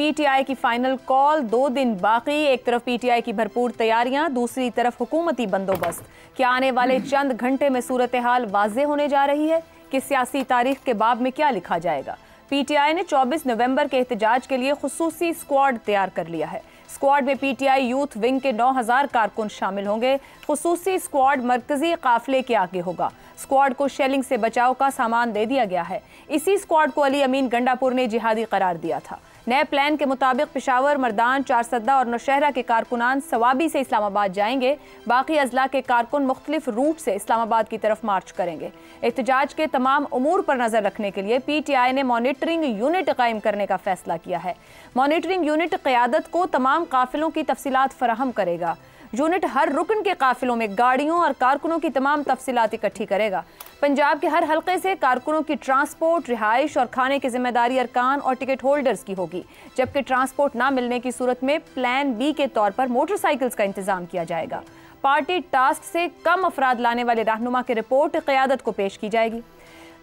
PTI की final call दो दिन बाकी एक तरफ पीटीआई की भरपूर तैयारियां दूसरी तरफ हुकूमती बंदोबस्त क्या आने वाले चंद घंटे में सूरत हाल वाजे होने जा रही है कि सियासी तारीख के बाब में क्या लिखा जाएगा पीटीआई ने 24 नवंबर के एहतजाज के लिए खसूसी स्क्वाड तैयार कर लिया है स्क्वाड में पीटीआई यूथ विंग के 9000 कारकुन शामिल होंगे खसूसी स्क्वाड मरकजी काफिले के आगे होगा स्क्वाड को शेलिंग से बचाव का सामान दे दिया गया है इसी स्क्वाड को अली अमीन गंडापुर ने जिहादी करार दिया था नए प्लान के मुताबिक पिशावर मर्दान चारसदा और नौशहरा के कारकुनान सवाबी से इस्लामाबाद जाएंगे बाकी अजला के कारकुन मुख्तलिफ रूट से इस्लामाबाद की तरफ मार्च करेंगे एहतजाज के तमाम अमूर पर नजर रखने के लिए पी टी आई ने मॉनिटरिंग यूनिट कायम करने का फैसला किया है मॉनिटरिंग यूनिट क्यादत को तमाम काफिलों की तफसीत फराहम करेगा यूनिट हर रुकन के काफिलों में गाड़ियों और कारकुनों की तमाम तफसीत इकट्ठी करेगा पंजाब के हर हलके से कारकुनों की ट्रांसपोर्ट रिहाइश और खाने की जिम्मेदारी अरकान और टिकट होल्डर्स की होगी जबकि ट्रांसपोर्ट न मिलने की सूरत में प्लान बी के तौर पर मोटरसाइकिल्स का इंतजाम किया जाएगा पार्टी टास्क से कम अफराद लाने वाले रहनुमा की रिपोर्ट क्यादत को पेश की जाएगी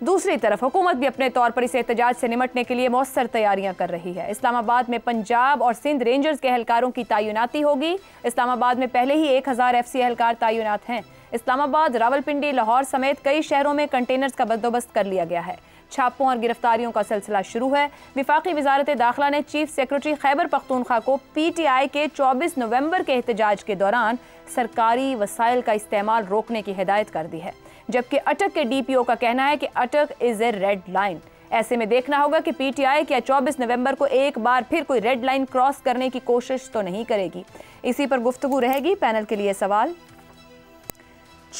दूसरी तरफ हुकूमत भी अपने तौर पर इस एहतजाज से निमटने के लिए मौसर तैयारियां कर रही है इस्लामाबाद में पंजाब और सिंध रेंजर्स के अहलकारों की तैनाती होगी इस्लामाबाद में पहले ही एक हज़ार एफ सी एहलकार तैनात हैं इस्लामाबाद रावलपिंडी लाहौर समेत कई शहरों में कंटेनर्स का बंदोबस्त कर लिया गया है छापों और गिरफ्तारियों का सिलसिला शुरू है विफाकी वजारत दाखिला ने चीफ सेक्रेटरी खैबर पख्तूनख्वा को पी टी आई के चौबीस नवम्बर के एहतजाज के दौरान सरकारी वसाइल का इस्तेमाल रोकने की हिदायत कर दी है जबकि अटक के डीपीओ का कहना है कि अटक इज ए रेड लाइन ऐसे में देखना होगा कि पीटीआई क्या 24 नवंबर को एक बार फिर कोई रेड लाइन क्रॉस करने की कोशिश तो नहीं करेगी इसी पर गुफ्तगु रहेगी पैनल के लिए सवाल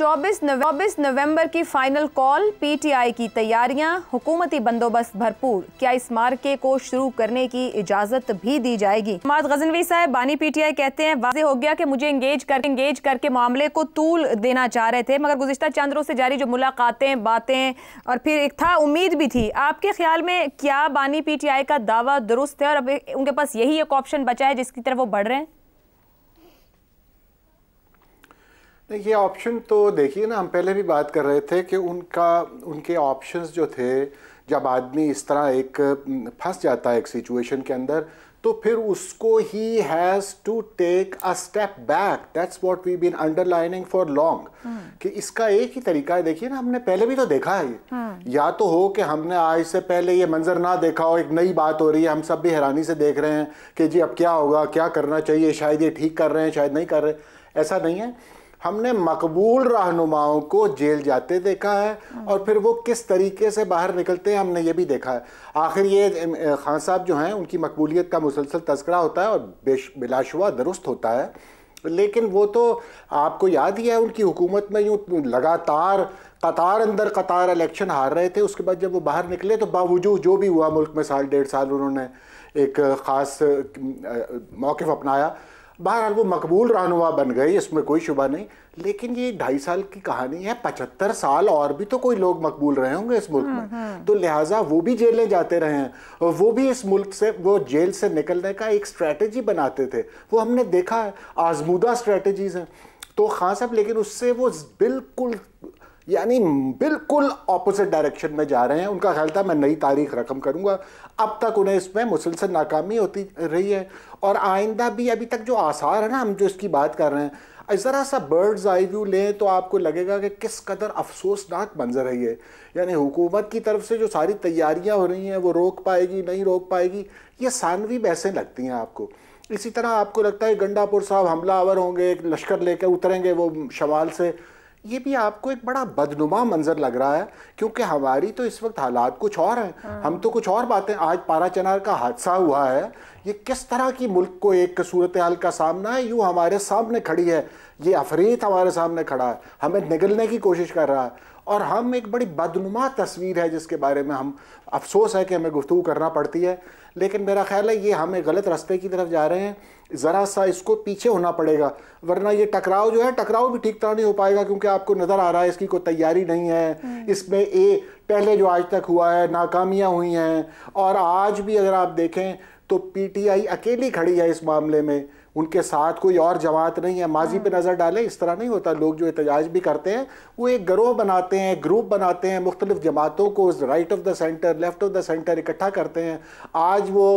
24 नवंबर की फाइनल कॉल पीटीआई की तैयारियां हुकूमती बंदोबस्त भरपूर क्या इस मार्के को शुरू करने की इजाजत भी दी जाएगी मार्द गजनवी साहब बानी पीटीआई कहते हैं वाजे हो गया कि मुझे इंगेज कर इंगेज करके मामले को तूल देना चाह रहे थे मगर गुजशत चंद रोज से जारी जो मुलाकातें बातें और फिर एक था उम्मीद भी थी आपके ख्याल में क्या बानी पी का दावा दुरुस्त है और अब उनके पास यही एक ऑप्शन बचा है जिसकी तरफ वो बढ़ रहे हैं देखिए ऑप्शन तो देखिए ना हम पहले भी बात कर रहे थे कि उनका उनके ऑप्शंस जो थे जब आदमी इस तरह एक फंस जाता है एक सिचुएशन के अंदर तो फिर उसको ही has to take a step back that's what we been underlining for long कि इसका एक ही तरीका है देखिए ना हमने पहले भी तो देखा है हम्म। या तो हो कि हमने आज से पहले ये मंजर ना देखा हो एक नई बात हो रही है हम सब भी हैरानी से देख रहे हैं कि जी अब क्या होगा क्या करना चाहिए शायद ये ठीक कर रहे हैं शायद नहीं कर रहे ऐसा नहीं है हमने मकबूल रहनुमाओं को जेल जाते देखा है और फिर वो किस तरीके से बाहर निकलते हैं हमने ये भी देखा है आखिर ये खान साहब जो हैं उनकी मकबूलियत का मुसलसल तस्करा होता है और बेश बिलाशुआ दुरुस्त होता है लेकिन वो तो आपको याद ही है उनकी हुकूमत में यूँ लगातार कतार अंदर कतार इलेक्शन हार रहे थे उसके बाद जब वो बाहर निकले तो बावजूद जो भी हुआ मुल्क में साल डेढ़ साल उन्होंने एक ख़ास मौक़ अपनाया बहरहाल वो मकबूल रहनुमा बन गए इसमें कोई शुबा नहीं लेकिन ये ढाई साल की कहानी है पचहत्तर साल और भी तो कोई लोग मकबूल रहे होंगे इस मुल्क में हम्म, हम्म। तो लिहाजा वो भी जेलें जाते रहे हैं वो भी इस मुल्क से वो जेल से निकलने का एक स्ट्रैटेजी बनाते थे वो हमने देखा है आजमूदा स्ट्रैटेजीज हैं तो खान साहब लेकिन उससे वो बिल्कुल यानी बिल्कुल ऑपोजिट डायरेक्शन में जा रहे हैं उनका ख्याल था मैं नई तारीख रकम करूंगा अब तक उन्हें इसमें मुसलसल नाकामी होती रही है और आइंदा भी अभी तक जो आसार है ना हम जो इसकी बात कर रहे हैं ज़रा सा बर्ड्स आई व्यू लें तो आपको लगेगा कि किस कदर अफसोसनाक मंजर है ये यानी हुकूमत की तरफ से जो सारी तैयारियां हो रही हैं वो रोक पाएगी नहीं रोक पाएगी ये सानवी बहसें लगती हैं आपको इसी तरह आपको लगता है गंडापुर साहब हमलावर होंगे एक लश्कर लेकर उतरेंगे वो शवाल से ये भी आपको एक बड़ा बदनुमा मंजर लग रहा है क्योंकि हमारी तो इस वक्त हालात कुछ और हैं हाँ। हम तो कुछ और बातें आज पारा चनार का हादसा हुआ है ये किस तरह की मुल्क को एक सूरत हाल का सामना है यूँ हमारे सामने खड़ी है ये अफरीत हमारे सामने खड़ा है हमें निगलने की कोशिश कर रहा है और हम एक बड़ी बदनुमा तस्वीर है जिसके बारे में हम अफसोस है कि हमें गुफ्तु करना पड़ती है लेकिन मेरा ख्याल है ये हमें गलत रास्ते की तरफ जा रहे हैं ज़रा सा इसको पीछे होना पड़ेगा वरना ये टकराव जो है टकराव भी ठीक तरह नहीं हो पाएगा क्योंकि आपको नज़र आ रहा है इसकी कोई तैयारी नहीं है हम्म। इसमें ए पहले जो आज तक हुआ है नाकामियाँ हुई हैं और आज भी अगर आप देखें तो पीटीआई अकेली खड़ी है इस मामले में उनके साथ कोई और जमात नहीं है माजी पे हाँ। नज़र डालें इस तरह नहीं होता लोग जो एहतजाज भी करते हैं वो एक गरोह बनाते हैं ग्रुप बनाते हैं मुख्तलिफ जमातों को right of the center left of the center इकट्ठा करते हैं आज वो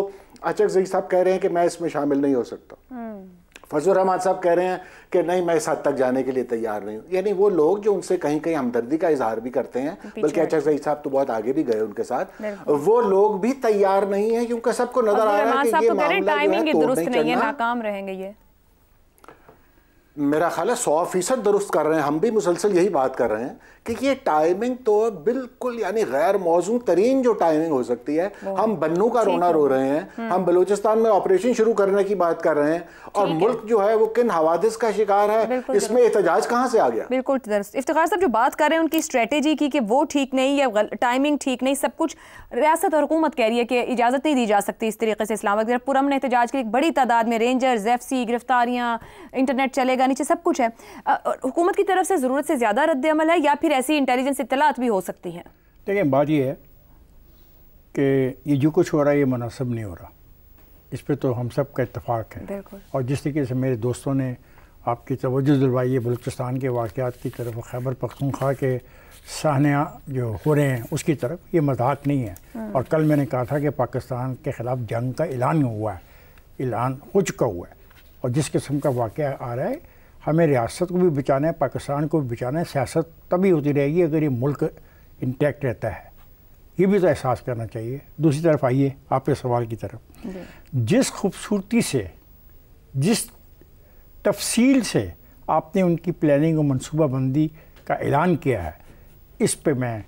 अचक जई साहब कह रहे हैं कि मैं इसमें शामिल नहीं हो सकता हम्म। फजल रहमान साहब कह रहे हैं कि नहीं मैं इस हद तक जाने के लिए तैयार नहीं हूँ यानी वो लोग जो उनसे कहीं कहीं हमदर्दी का इजहार भी करते हैं बल्कि अच्छा सही साहब तो बहुत आगे भी गए उनके साथ वो लोग भी तैयार नहीं है क्योंकि सबको नजर आ रहा है कि ये तो मामला नाकाम रहेंगे ये मेरा ख्याल है सौ फीसद दुरुस्त कर रहे हैं हम भी मुसलसल यही बात कर रहे हैं कि ये टाइमिंग तो बिल्कुल यानी गैर मौजूद तरीन जो टाइमिंग हो सकती है हम बन्नू का रोना रो रहे हैं हम्म। हम बलूचिस्तान में ऑपरेशन शुरू करने की बात कर रहे हैं और मुल्क है। जो है वो किन हवादिस का शिकार है इसमें एहतजाज कहाँ से आ गया बिल्कुल इफ्तार साहब जो बात कर रहे हैं उनकी स्ट्रेटेजी की कि वो ठीक नहीं या टाइमिंग ठीक नहीं सब कुछ रियासत और हुकूमत कह रही है कि इजाज़त नहीं दी जा सकती इस तरीके से इस्लामाबाद पुरम ने एहतजाज के लिए बड़ी तादाद में रेंजर्स एफ सी गिरफ्तारियाँ इंटरनेट चलेगा जाएगा नीचे सब कुछ है हुकूमत की तरफ से ज़रूरत से ज़्यादा रद्द अमल है या फिर ऐसी इंटेलिजेंस इतलात भी हो सकती हैं देखिए बात यह है कि ये जो कुछ हो रहा है ये मुनासब नहीं हो रहा इस पर तो हम सब का इतफाक़ है और जिस तरीके से मेरे दोस्तों ने आपकी तवज्जो दिलवाई है बलूचिस्तान के वाक़ात की तरफ खैबर पख्तूनख्वा के सहनिया जो हो रहे हैं उसकी तरफ ये मजाक नहीं है हाँ। और कल मैंने कहा था कि पाकिस्तान के ख़िलाफ़ जंग का ऐलान हुआ है ऐलान हो चुका हुआ है और जिस किस्म का वाक़ आ रहा है हमें रियासत को भी बचाना है पाकिस्तान को भी बचाना है सियासत तभी होती रहेगी अगर ये मुल्क इंटैक्ट रहता है ये भी तो एहसास करना चाहिए दूसरी तरफ आइए आपके सवाल की तरफ जिस खूबसूरती से जिस तफसील से आपने उनकी प्लानिंग और मनसूबाबंदी का ऐलान किया है इस पर मैं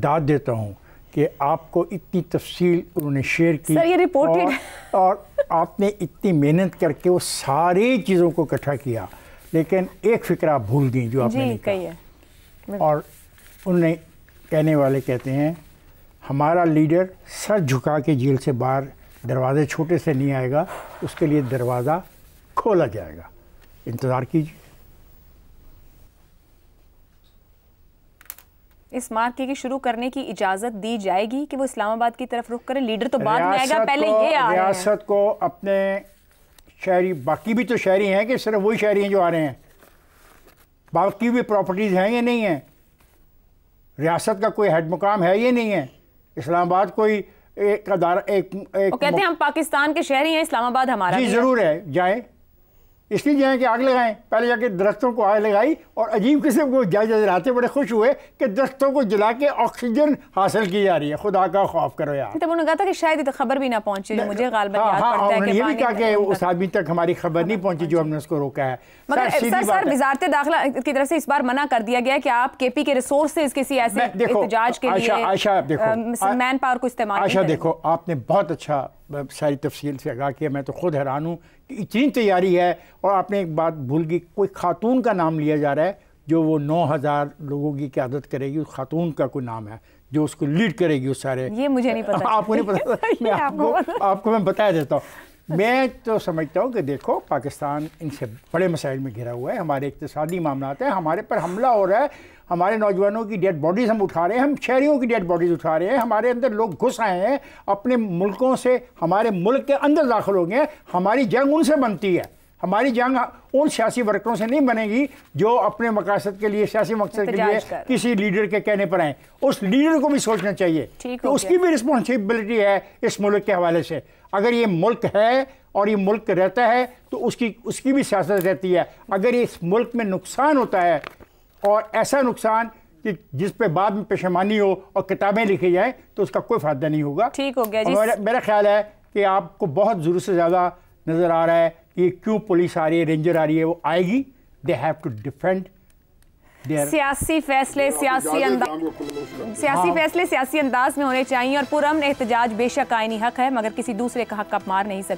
दाद देता हूँ कि आपको इतनी तफसील उन्होंने शेयर की सर ये रिपोर्ट और, और आपने इतनी मेहनत करके वो सारी चीज़ों को इकट्ठा किया लेकिन एक फिक्र आप भूल गई जो आपने नहीं कही है और उन्हें कहने वाले कहते हैं हमारा लीडर सर झुका के जेल से बाहर दरवाजे छोटे से नहीं आएगा उसके लिए दरवाज़ा खोला जाएगा इंतज़ार कीजिए इस मार्के की शुरू करने की इजाज़त दी जाएगी कि वो इस्लामाबाद की तरफ रुख करें लीडर तो बाद में आएगा पहले ये आ रियासत को अपने शहरी बाकी भी तो शहरी हैं कि सिर्फ वही शहरी हैं जो आ रहे हैं बाकी भी प्रॉपर्टीज़ हैं या नहीं हैं रियासत का कोई हेड मुकाम है या नहीं है इस्लामाबाद कोई एक अदारा एक, एक कहते हैं हम पाकिस्तान के शहरी हैं इस्लामाबाद हमारा जी ज़रूर है जाए इसलिए जाए कि आग लगाएं पहले जाके दरख्तों को आग लगाई और अजीब किस्म को जायजा रहते बड़े खुश हुए कि दरख्तों को जला के ऑक्सीजन हासिल की जा रही है खुदा का खौफ करो यार तब उन्होंने कहा था कि शायद तो खबर भी ना पहुंची मुझे हाँ, हाँ, ये भी उस आदमी तक हमारी खबर नहीं पहुंची जो हमने उसको रोका है मगर वजारत दाखिला की तरफ से इस बार मना कर दिया गया कि आप के पी के रिसोर्सेज किसी ऐसे मैन पावर को इस्तेमाल आशा देखो आपने बहुत अच्छा सारी तफसील से आगाह किया मैं तो ख़ुद हैरान हूँ कि इतनी तैयारी है और आपने एक बात भूल गई कोई खातून का नाम लिया जा रहा है जो वो नौ हज़ार लोगों की क्यादत करेगी उस खातून का कोई नाम है जो उसको लीड करेगी उस सारे ये मुझे नहीं पता आपको नहीं पता मैं आपको आपको मैं बता देता हूँ मैं तो समझता हूँ कि देखो पाकिस्तान इनसे बड़े मसाइल में घिरा हुआ है हमारे इकतदी मामला हैं हमारे पर हमला हो रहा है हमारे नौजवानों की डेड बॉडीज़ हम उठा रहे हैं हम शहरीों की डेड बॉडीज़ उठा रहे हैं हमारे अंदर लोग घुस आए हैं अपने मुल्कों से हमारे मुल्क के अंदर दाखिल हो गए हमारी जंग उनसे बनती है हमारी जंग उन सियासी वर्करों से नहीं बनेगी जो अपने मकासद के लिए सियासी मकसद के लिए किसी लीडर के कहने पर आए उस लीडर को भी सोचना चाहिए तो उसकी भी रिस्पॉन्सिबिलिटी है इस मुल्क के हवाले से अगर ये मुल्क है और ये मुल्क रहता है तो उसकी उसकी भी सियासत रहती है अगर इस मुल्क में नुकसान होता है और ऐसा नुकसान कि जिस पे बाद में पेशेमानी हो और किताबें लिखी जाएं तो उसका कोई फ़ायदा नहीं होगा ठीक हो गया जी मेरा, मेरा ख्याल है कि आपको बहुत ज़रूर से ज़्यादा नज़र आ रहा है कि क्यों पुलिस आ रही है रेंजर आ रही है वो आएगी दे हैव टू डिफेंड सियासी फैसले सियासी अंदाज सियासी हाँ। फैसले सियासी अंदाज में होने चाहिए और पुरम एहतजाज बेशक आयनी हक है मगर किसी दूसरे का हक आप मार नहीं सकते